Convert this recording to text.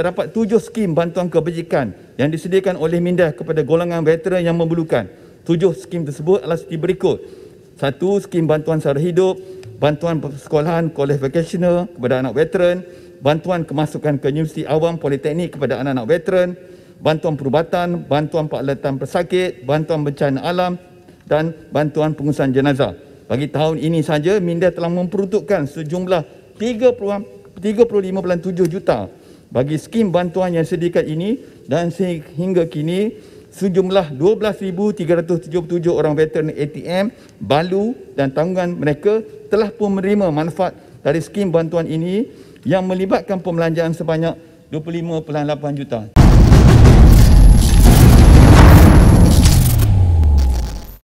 terdapat tujuh skim bantuan kebajikan yang disediakan oleh MINDEF kepada golongan veteran yang memerlukan. Tujuh skim tersebut adalah seperti berikut. Satu, skim bantuan sara hidup, bantuan persekolahan kolej vocational kepada anak veteran, bantuan kemasukan ke universiti awam politeknik kepada anak-anak veteran, bantuan perubatan, bantuan peralatan pesakit, bantuan bencana alam dan bantuan pengurusan jenazah. Bagi tahun ini saja, MINDEF telah memperuntukkan sejumlah 35.7 juta bagi skim bantuan yang sedikit ini dan sehingga kini sejumlah 12,377 orang veteran ATM balu dan tanggungan mereka telah pun menerima manfaat dari skim bantuan ini yang melibatkan pembelanjaan sebanyak 25.8 juta.